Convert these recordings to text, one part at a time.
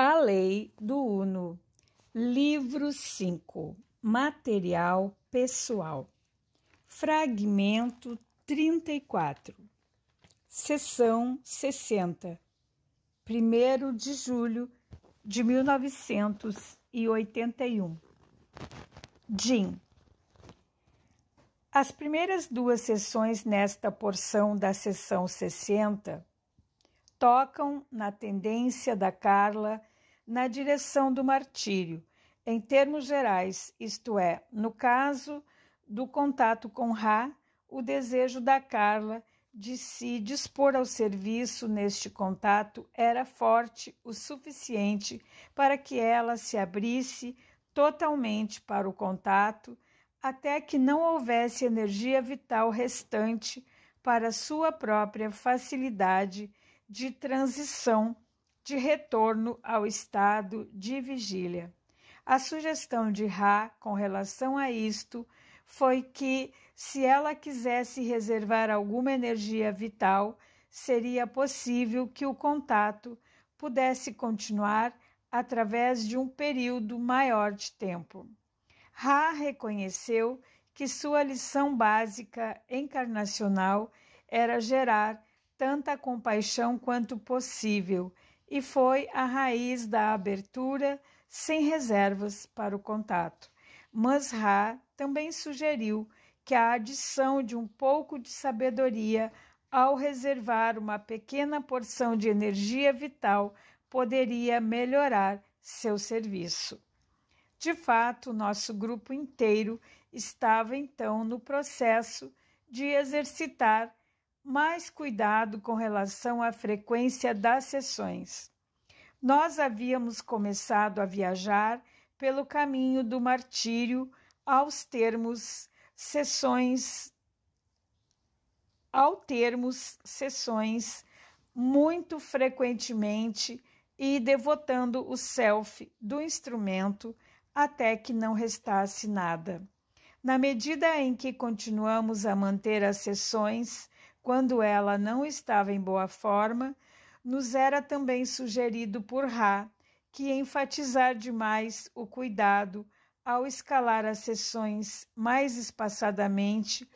A Lei do Uno, Livro 5, Material Pessoal, Fragmento 34, Seção 60, 1 de julho de 1981. Jim. As primeiras duas sessões nesta porção da sessão 60 tocam na tendência da Carla na direção do martírio, em termos gerais, isto é, no caso do contato com Ra, o desejo da Carla de se dispor ao serviço neste contato era forte o suficiente para que ela se abrisse totalmente para o contato, até que não houvesse energia vital restante para sua própria facilidade de transição de retorno ao estado de vigília. A sugestão de Ra com relação a isto foi que, se ela quisesse reservar alguma energia vital, seria possível que o contato pudesse continuar através de um período maior de tempo. Ra reconheceu que sua lição básica encarnacional era gerar tanta compaixão quanto possível e foi a raiz da abertura sem reservas para o contato. Masra também sugeriu que a adição de um pouco de sabedoria ao reservar uma pequena porção de energia vital poderia melhorar seu serviço. De fato, nosso grupo inteiro estava então no processo de exercitar mais cuidado com relação à frequência das sessões. Nós havíamos começado a viajar pelo caminho do martírio aos termos sessões ao termos sessões muito frequentemente e devotando o self do instrumento até que não restasse nada. Na medida em que continuamos a manter as sessões, quando ela não estava em boa forma, nos era também sugerido por Ra que enfatizar demais o cuidado ao escalar as sessões mais espaçadamente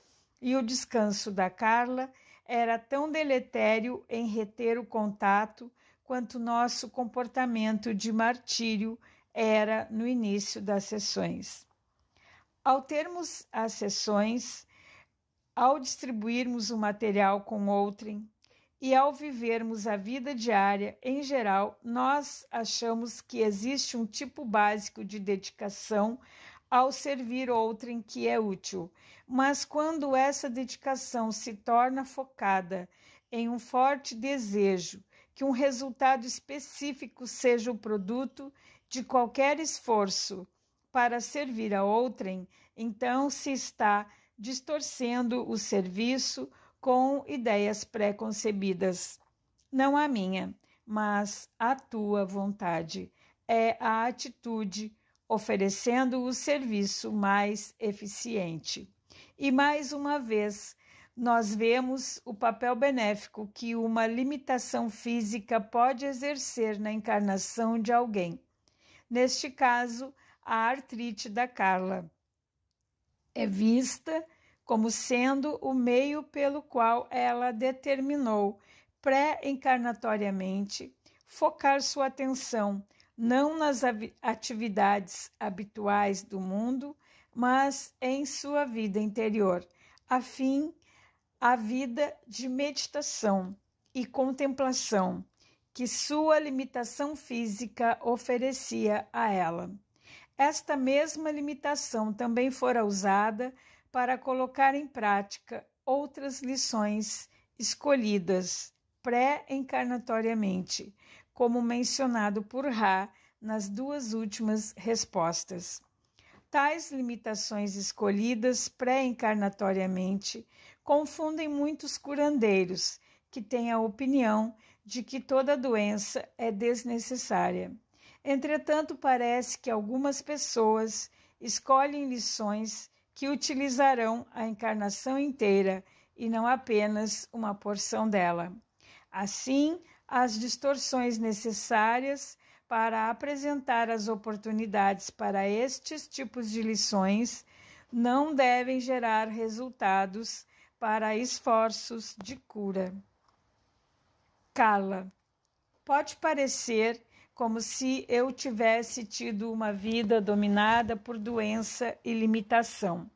e o descanso da Carla era tão deletério em reter o contato quanto nosso comportamento de martírio era no início das sessões. Ao termos as sessões, ao distribuirmos o material com outrem e ao vivermos a vida diária em geral, nós achamos que existe um tipo básico de dedicação ao servir outrem que é útil. Mas quando essa dedicação se torna focada em um forte desejo que um resultado específico seja o produto de qualquer esforço para servir a outrem, então se está distorcendo o serviço com ideias preconcebidas. Não a minha, mas a tua vontade. É a atitude oferecendo o serviço mais eficiente. E mais uma vez, nós vemos o papel benéfico que uma limitação física pode exercer na encarnação de alguém. Neste caso, a artrite da Carla é vista como sendo o meio pelo qual ela determinou pré-encarnatoriamente focar sua atenção não nas atividades habituais do mundo, mas em sua vida interior, a fim a vida de meditação e contemplação que sua limitação física oferecia a ela. Esta mesma limitação também fora usada para colocar em prática outras lições escolhidas pré-encarnatoriamente, como mencionado por Ra nas duas últimas respostas. Tais limitações escolhidas pré-encarnatoriamente confundem muitos curandeiros que têm a opinião de que toda doença é desnecessária. Entretanto, parece que algumas pessoas escolhem lições que utilizarão a encarnação inteira e não apenas uma porção dela. Assim, as distorções necessárias para apresentar as oportunidades para estes tipos de lições não devem gerar resultados para esforços de cura. Carla, pode parecer como se eu tivesse tido uma vida dominada por doença e limitação.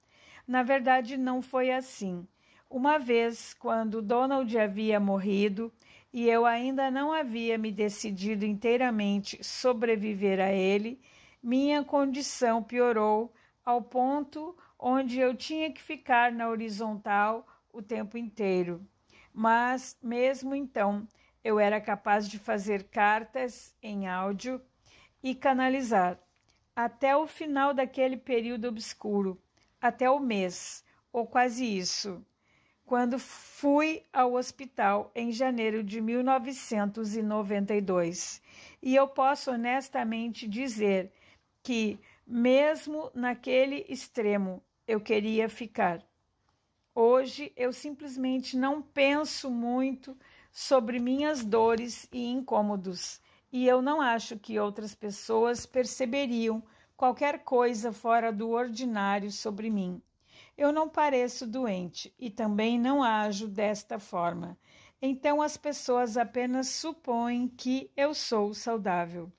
Na verdade, não foi assim. Uma vez, quando Donald havia morrido e eu ainda não havia me decidido inteiramente sobreviver a ele, minha condição piorou ao ponto onde eu tinha que ficar na horizontal o tempo inteiro. Mas, mesmo então, eu era capaz de fazer cartas em áudio e canalizar até o final daquele período obscuro, até o mês, ou quase isso, quando fui ao hospital em janeiro de 1992. E eu posso honestamente dizer que, mesmo naquele extremo, eu queria ficar. Hoje eu simplesmente não penso muito sobre minhas dores e incômodos, e eu não acho que outras pessoas perceberiam qualquer coisa fora do ordinário sobre mim. Eu não pareço doente e também não ajo desta forma. Então as pessoas apenas supõem que eu sou saudável.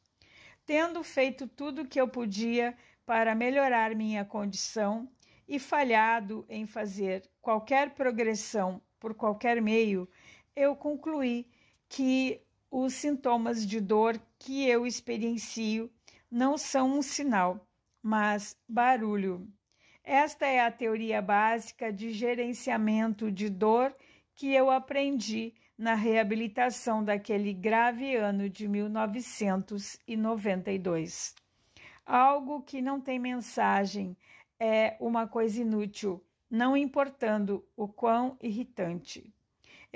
Tendo feito tudo o que eu podia para melhorar minha condição e falhado em fazer qualquer progressão por qualquer meio, eu concluí que os sintomas de dor que eu experiencio não são um sinal, mas barulho. Esta é a teoria básica de gerenciamento de dor que eu aprendi na reabilitação daquele grave ano de 1992. Algo que não tem mensagem é uma coisa inútil, não importando o quão irritante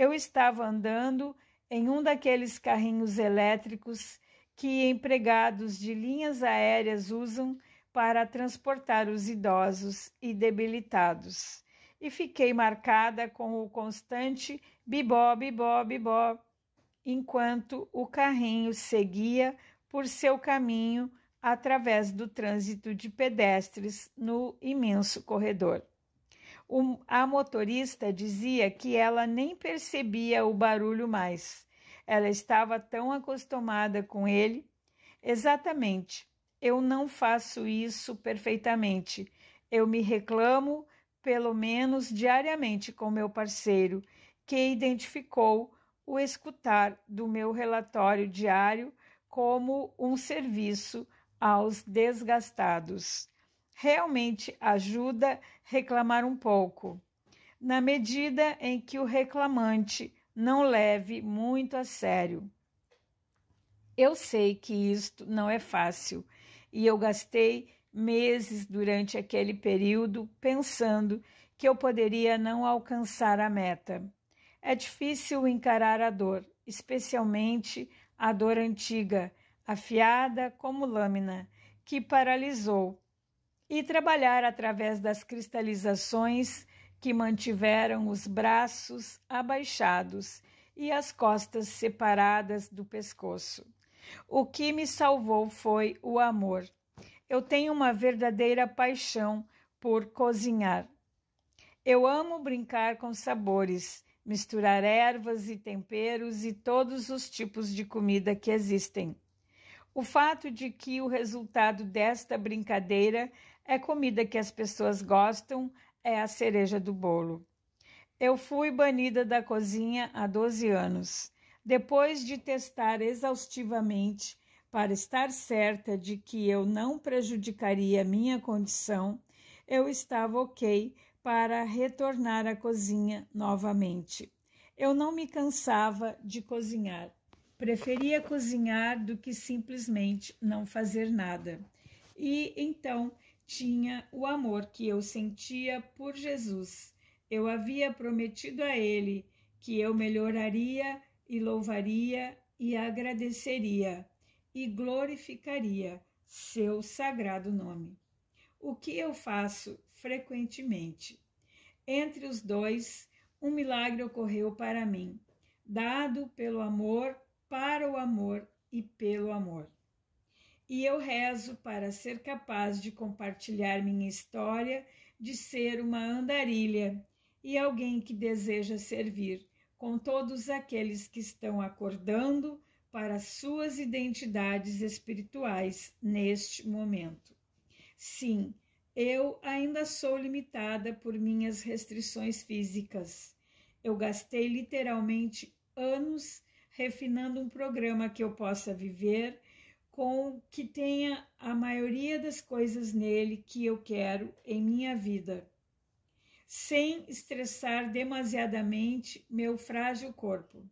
eu estava andando em um daqueles carrinhos elétricos que empregados de linhas aéreas usam para transportar os idosos e debilitados. E fiquei marcada com o constante bibó, bibó, bibó, enquanto o carrinho seguia por seu caminho através do trânsito de pedestres no imenso corredor a motorista dizia que ela nem percebia o barulho mais. Ela estava tão acostumada com ele. Exatamente. Eu não faço isso perfeitamente. Eu me reclamo, pelo menos diariamente, com meu parceiro, que identificou o escutar do meu relatório diário como um serviço aos desgastados realmente ajuda reclamar um pouco, na medida em que o reclamante não leve muito a sério. Eu sei que isto não é fácil e eu gastei meses durante aquele período pensando que eu poderia não alcançar a meta. É difícil encarar a dor, especialmente a dor antiga, afiada como lâmina, que paralisou e trabalhar através das cristalizações que mantiveram os braços abaixados e as costas separadas do pescoço. O que me salvou foi o amor. Eu tenho uma verdadeira paixão por cozinhar. Eu amo brincar com sabores, misturar ervas e temperos e todos os tipos de comida que existem. O fato de que o resultado desta brincadeira é comida que as pessoas gostam, é a cereja do bolo. Eu fui banida da cozinha há 12 anos. Depois de testar exaustivamente para estar certa de que eu não prejudicaria minha condição, eu estava ok para retornar à cozinha novamente. Eu não me cansava de cozinhar. Preferia cozinhar do que simplesmente não fazer nada. E então tinha o amor que eu sentia por Jesus. Eu havia prometido a ele que eu melhoraria e louvaria e agradeceria e glorificaria seu sagrado nome. O que eu faço frequentemente. Entre os dois, um milagre ocorreu para mim, dado pelo amor, para o amor e pelo amor e eu rezo para ser capaz de compartilhar minha história de ser uma andarilha e alguém que deseja servir com todos aqueles que estão acordando para suas identidades espirituais neste momento. Sim, eu ainda sou limitada por minhas restrições físicas. Eu gastei literalmente anos refinando um programa que eu possa viver com que tenha a maioria das coisas nele que eu quero em minha vida, sem estressar demasiadamente meu frágil corpo.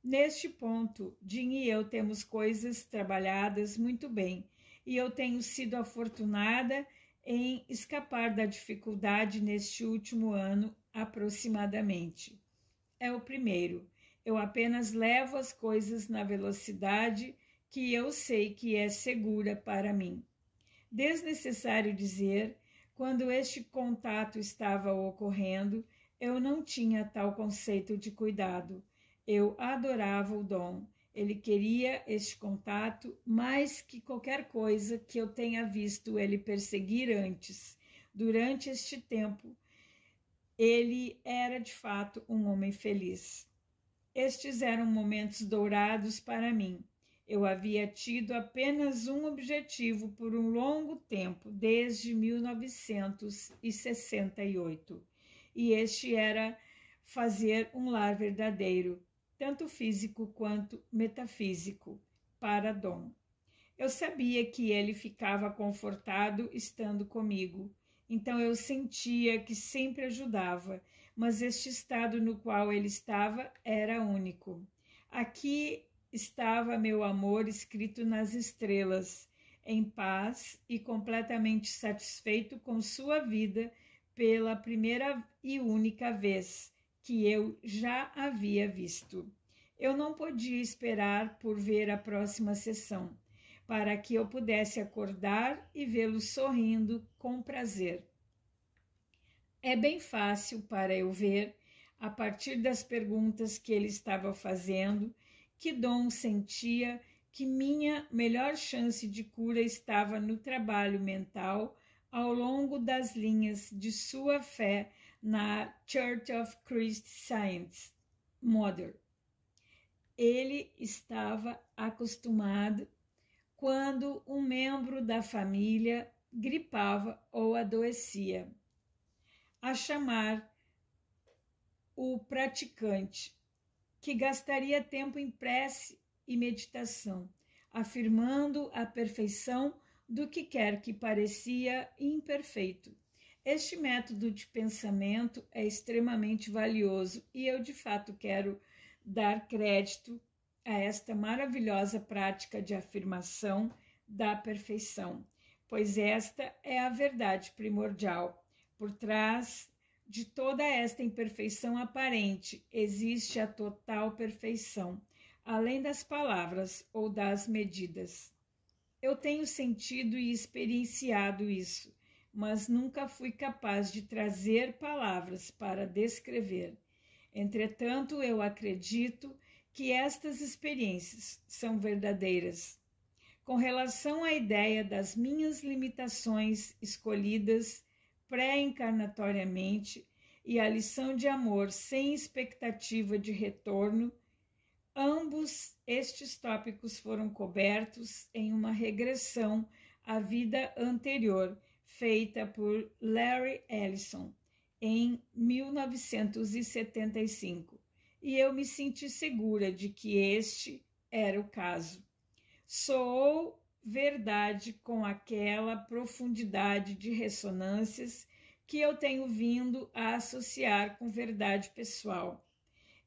Neste ponto, Jim e eu temos coisas trabalhadas muito bem, e eu tenho sido afortunada em escapar da dificuldade neste último ano aproximadamente. É o primeiro. Eu apenas levo as coisas na velocidade que eu sei que é segura para mim. Desnecessário dizer, quando este contato estava ocorrendo, eu não tinha tal conceito de cuidado. Eu adorava o dom. Ele queria este contato mais que qualquer coisa que eu tenha visto ele perseguir antes. Durante este tempo, ele era de fato um homem feliz. Estes eram momentos dourados para mim. Eu havia tido apenas um objetivo por um longo tempo, desde 1968, e este era fazer um lar verdadeiro, tanto físico quanto metafísico, para Dom. Eu sabia que ele ficava confortado estando comigo, então eu sentia que sempre ajudava, mas este estado no qual ele estava era único. Aqui estava meu amor escrito nas estrelas, em paz e completamente satisfeito com sua vida pela primeira e única vez que eu já havia visto. Eu não podia esperar por ver a próxima sessão, para que eu pudesse acordar e vê-lo sorrindo com prazer. É bem fácil para eu ver, a partir das perguntas que ele estava fazendo, que Dom sentia que minha melhor chance de cura estava no trabalho mental ao longo das linhas de sua fé na Church of Christ Science Mother. Ele estava acostumado quando um membro da família gripava ou adoecia a chamar o praticante que gastaria tempo em prece e meditação, afirmando a perfeição do que quer que parecia imperfeito. Este método de pensamento é extremamente valioso e eu de fato quero dar crédito a esta maravilhosa prática de afirmação da perfeição, pois esta é a verdade primordial por trás de toda esta imperfeição aparente, existe a total perfeição, além das palavras ou das medidas. Eu tenho sentido e experienciado isso, mas nunca fui capaz de trazer palavras para descrever. Entretanto, eu acredito que estas experiências são verdadeiras. Com relação à ideia das minhas limitações escolhidas, pré-encarnatoriamente e a lição de amor sem expectativa de retorno, ambos estes tópicos foram cobertos em uma regressão à vida anterior feita por Larry Ellison em 1975, e eu me senti segura de que este era o caso. Soou verdade com aquela profundidade de ressonâncias que eu tenho vindo a associar com verdade pessoal.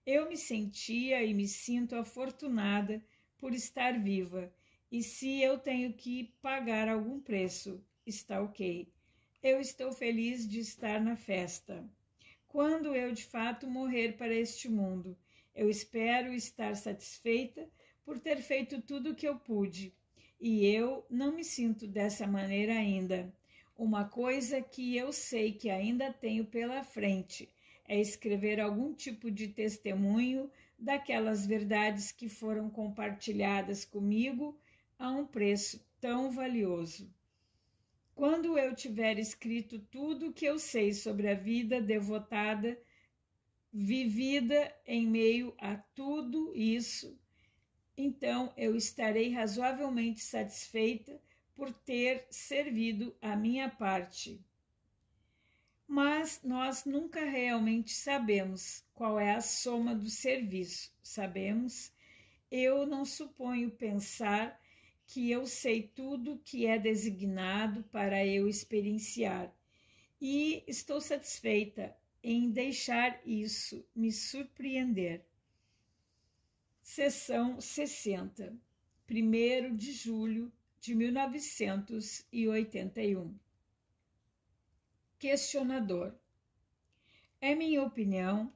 Eu me sentia e me sinto afortunada por estar viva, e se eu tenho que pagar algum preço, está ok. Eu estou feliz de estar na festa. Quando eu de fato morrer para este mundo, eu espero estar satisfeita por ter feito tudo o que eu pude e eu não me sinto dessa maneira ainda. Uma coisa que eu sei que ainda tenho pela frente é escrever algum tipo de testemunho daquelas verdades que foram compartilhadas comigo a um preço tão valioso. Quando eu tiver escrito tudo o que eu sei sobre a vida devotada, vivida em meio a tudo isso, então eu estarei razoavelmente satisfeita por ter servido a minha parte. Mas nós nunca realmente sabemos qual é a soma do serviço, sabemos? Eu não suponho pensar que eu sei tudo que é designado para eu experienciar e estou satisfeita em deixar isso me surpreender. Sessão 60, 1 de julho de 1981. Questionador: É minha opinião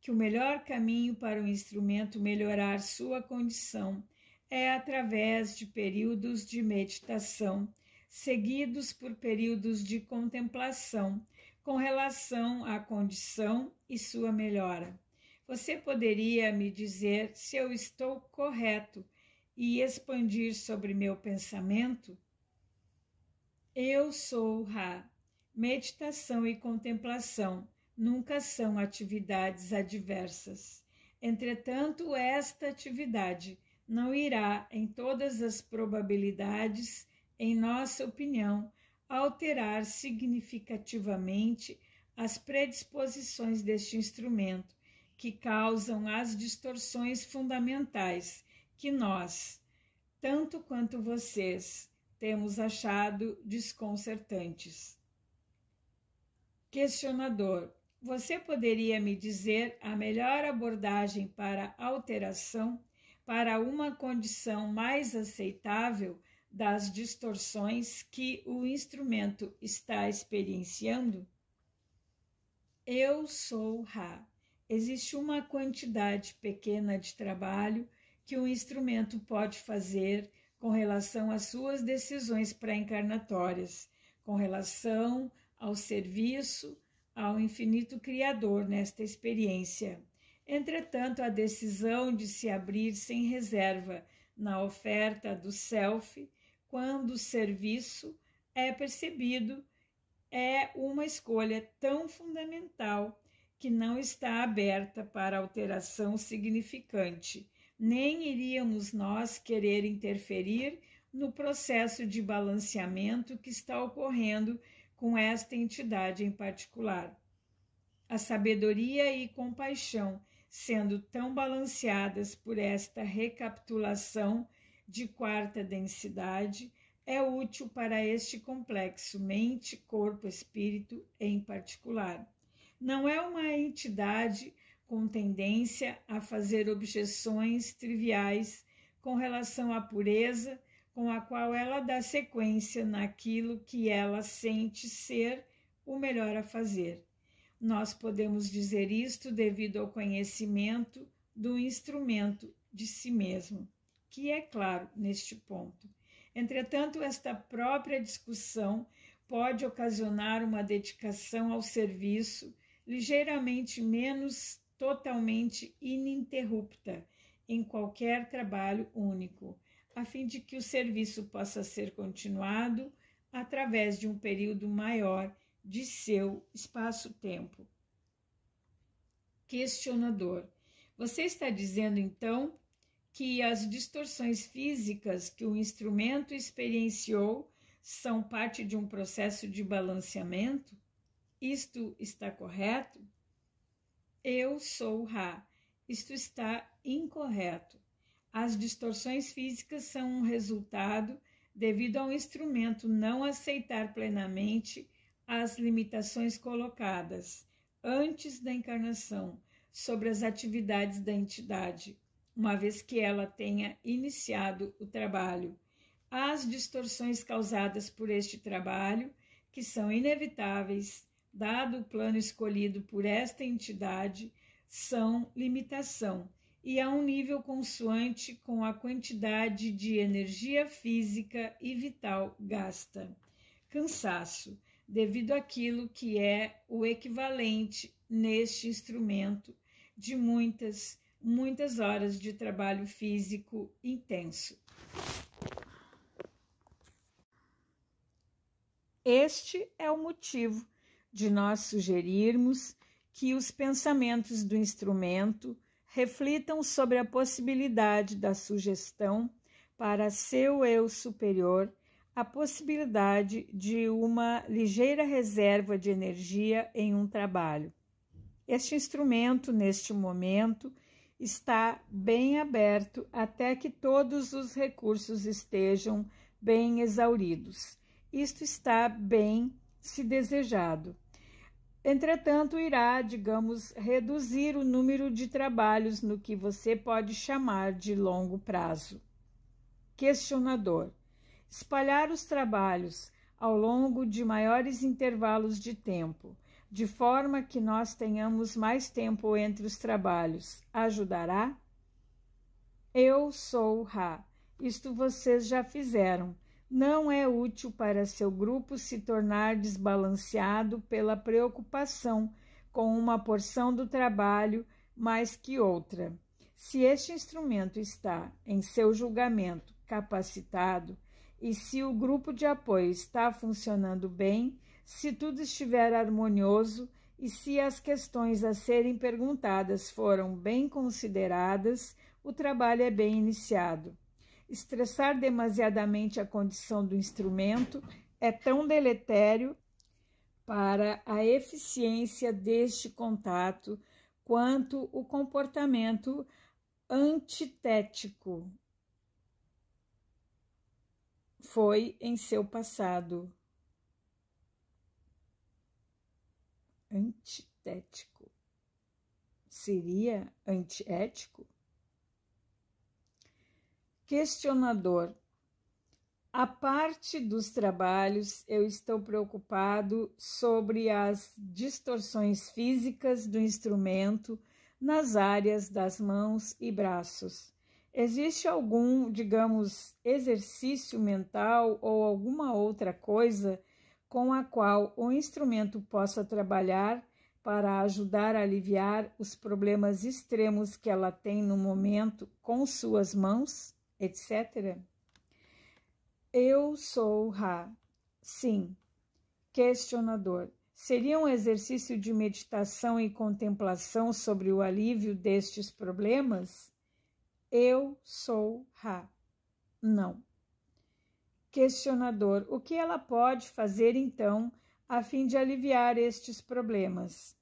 que o melhor caminho para o instrumento melhorar sua condição é através de períodos de meditação, seguidos por períodos de contemplação com relação à condição e sua melhora. Você poderia me dizer se eu estou correto e expandir sobre meu pensamento? Eu sou Ra. Meditação e contemplação nunca são atividades adversas. Entretanto, esta atividade não irá, em todas as probabilidades, em nossa opinião, alterar significativamente as predisposições deste instrumento, que causam as distorções fundamentais que nós, tanto quanto vocês, temos achado desconcertantes. Questionador: Você poderia me dizer a melhor abordagem para alteração para uma condição mais aceitável das distorções que o instrumento está experienciando? Eu sou Ra. Existe uma quantidade pequena de trabalho que um instrumento pode fazer com relação às suas decisões pré-encarnatórias, com relação ao serviço ao infinito Criador nesta experiência. Entretanto, a decisão de se abrir sem reserva na oferta do self, quando o serviço é percebido, é uma escolha tão fundamental que não está aberta para alteração significante, nem iríamos nós querer interferir no processo de balanceamento que está ocorrendo com esta entidade em particular. A sabedoria e compaixão sendo tão balanceadas por esta recapitulação de quarta densidade é útil para este complexo mente-corpo-espírito em particular não é uma entidade com tendência a fazer objeções triviais com relação à pureza com a qual ela dá sequência naquilo que ela sente ser o melhor a fazer. Nós podemos dizer isto devido ao conhecimento do instrumento de si mesmo, que é claro neste ponto. Entretanto, esta própria discussão pode ocasionar uma dedicação ao serviço ligeiramente menos totalmente ininterrupta em qualquer trabalho único, a fim de que o serviço possa ser continuado através de um período maior de seu espaço-tempo. Questionador: Você está dizendo então que as distorções físicas que o instrumento experienciou são parte de um processo de balanceamento? Isto está correto? Eu sou Ra. Isto está incorreto. As distorções físicas são um resultado devido ao instrumento não aceitar plenamente as limitações colocadas antes da encarnação sobre as atividades da entidade, uma vez que ela tenha iniciado o trabalho. As distorções causadas por este trabalho, que são inevitáveis, dado o plano escolhido por esta entidade, são limitação e a um nível consoante com a quantidade de energia física e vital gasta. Cansaço, devido àquilo que é o equivalente neste instrumento de muitas, muitas horas de trabalho físico intenso. Este é o motivo de nós sugerirmos que os pensamentos do instrumento reflitam sobre a possibilidade da sugestão para seu eu superior, a possibilidade de uma ligeira reserva de energia em um trabalho. Este instrumento, neste momento, está bem aberto até que todos os recursos estejam bem exauridos. Isto está bem se desejado. Entretanto, irá, digamos, reduzir o número de trabalhos no que você pode chamar de longo prazo. Questionador: espalhar os trabalhos ao longo de maiores intervalos de tempo, de forma que nós tenhamos mais tempo entre os trabalhos, ajudará? Eu sou Ra. Isto vocês já fizeram não é útil para seu grupo se tornar desbalanceado pela preocupação com uma porção do trabalho mais que outra. Se este instrumento está, em seu julgamento, capacitado e se o grupo de apoio está funcionando bem, se tudo estiver harmonioso e se as questões a serem perguntadas foram bem consideradas, o trabalho é bem iniciado. Estressar demasiadamente a condição do instrumento é tão deletério para a eficiência deste contato quanto o comportamento antitético foi em seu passado. Antitético. Seria antiético? Questionador. A parte dos trabalhos, eu estou preocupado sobre as distorções físicas do instrumento nas áreas das mãos e braços. Existe algum, digamos, exercício mental ou alguma outra coisa com a qual o instrumento possa trabalhar para ajudar a aliviar os problemas extremos que ela tem no momento com suas mãos? etc. Eu sou Ra. Sim. Questionador. Seria um exercício de meditação e contemplação sobre o alívio destes problemas? Eu sou Ra. Não. Questionador: O que ela pode fazer então a fim de aliviar estes problemas?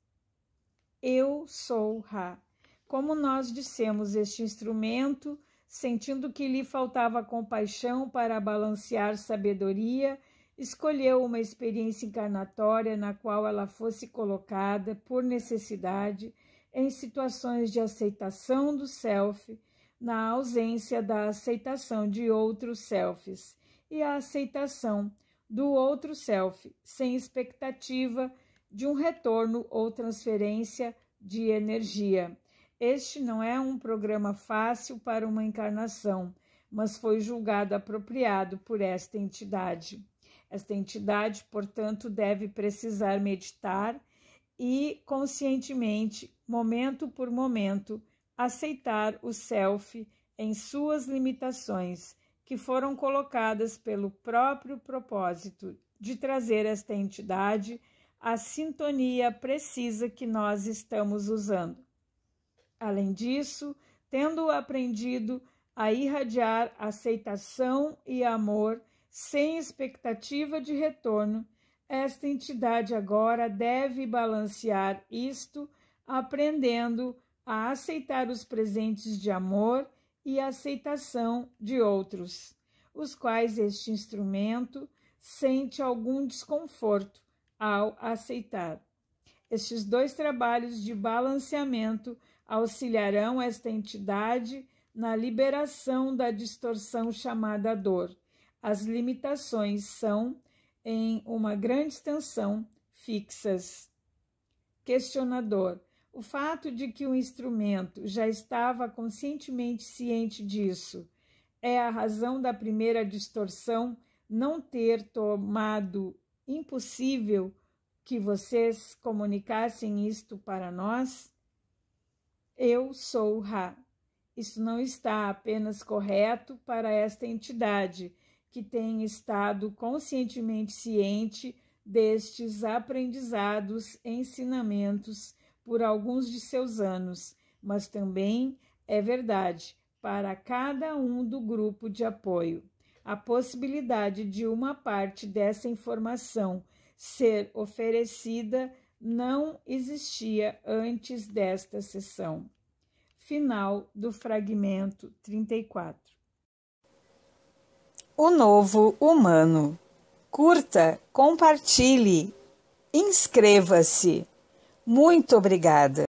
Eu sou Ra. Como nós dissemos, este instrumento sentindo que lhe faltava compaixão para balancear sabedoria, escolheu uma experiência encarnatória na qual ela fosse colocada, por necessidade, em situações de aceitação do self, na ausência da aceitação de outros selfs e a aceitação do outro self, sem expectativa de um retorno ou transferência de energia. Este não é um programa fácil para uma encarnação, mas foi julgado apropriado por esta entidade. Esta entidade, portanto, deve precisar meditar e, conscientemente, momento por momento, aceitar o self em suas limitações, que foram colocadas pelo próprio propósito de trazer esta entidade à sintonia precisa que nós estamos usando. Além disso, tendo aprendido a irradiar aceitação e amor sem expectativa de retorno, esta entidade agora deve balancear isto, aprendendo a aceitar os presentes de amor e aceitação de outros, os quais este instrumento sente algum desconforto ao aceitar. Estes dois trabalhos de balanceamento auxiliarão esta entidade na liberação da distorção chamada dor. As limitações são, em uma grande extensão, fixas. Questionador: O fato de que o instrumento já estava conscientemente ciente disso é a razão da primeira distorção não ter tomado impossível que vocês comunicassem isto para nós? eu sou Ra. Isso não está apenas correto para esta entidade, que tem estado conscientemente ciente destes aprendizados, ensinamentos por alguns de seus anos, mas também é verdade para cada um do grupo de apoio. A possibilidade de uma parte dessa informação ser oferecida não existia antes desta sessão. Final do fragmento 34. O novo humano. Curta, compartilhe, inscreva-se. Muito obrigada.